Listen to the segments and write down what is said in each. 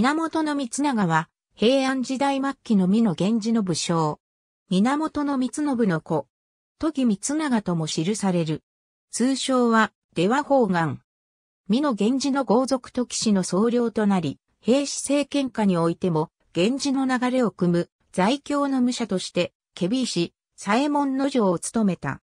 源の三長は、平安時代末期の美の源氏の武将。源の光信の子。時光長とも記される。通称は、出羽方眼。美の源氏の豪族と騎士の総領となり、平氏政権下においても、源氏の流れを組む、在京の武者として、ケビ氏、左衛門の城を務めた。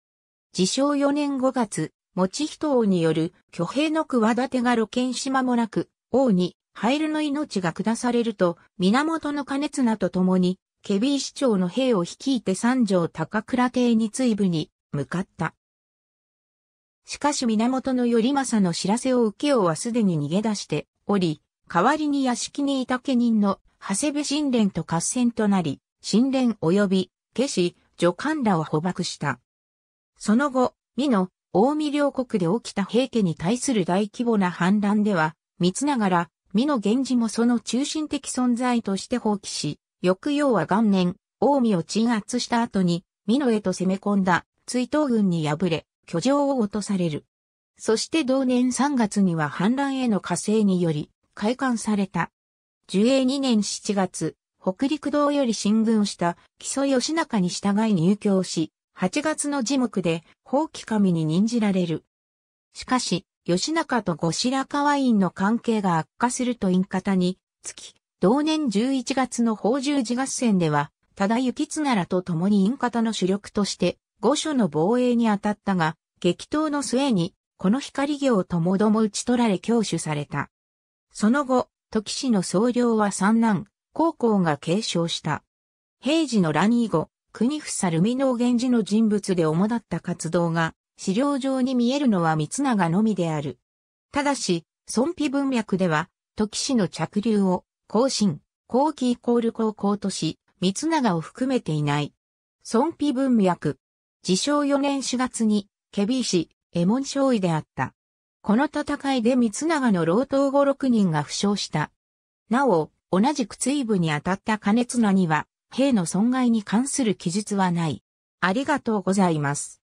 自称4年5月、持人王による挙兵の企てが露見しもなく、王にハイルの命が下されると、源の兼綱と共に、ケビー市長の兵を率いて三条高倉邸に追部に向かった。しかし源頼政の知らせを受けようはすでに逃げ出しており、代わりに屋敷にいた家人の長谷部神連と合戦となり、神連及び、家士、助官らを捕獲した。その後、美濃、近江両国で起きた平家に対する大規模な反乱では、三つながら、美濃源氏もその中心的存在として放棄し、翌要は元年、近江を鎮圧した後に、美濃へと攻め込んだ、追悼軍に敗れ、居城を落とされる。そして同年3月には反乱への火星により、開館された。樹永2年7月、北陸道より進軍した木曽義仲に従い入居し、8月の地獄で、放棄神に任じられる。しかし、吉中と後白河院の関係が悪化すると院方に、つき、同年11月の宝十字合戦では、忠行綱らと共に院方の主力として、御所の防衛に当たったが、激闘の末に、この光行ともども討ち取られ教取された。その後、時氏の総領は三男、高校が継承した。平治の乱以後、国房ル美能源氏の人物で主だった活動が、資料上に見えるのは三長のみである。ただし、孫碑文脈では、時氏の着流を、更新、後期イコール高校とし、三長を含めていない。孫碑文脈。自称4年4月に、ケビー氏、エモン少尉であった。この戦いで三長の老頭五六人が負傷した。なお、同じく追部に当たった金綱には、兵の損害に関する記述はない。ありがとうございます。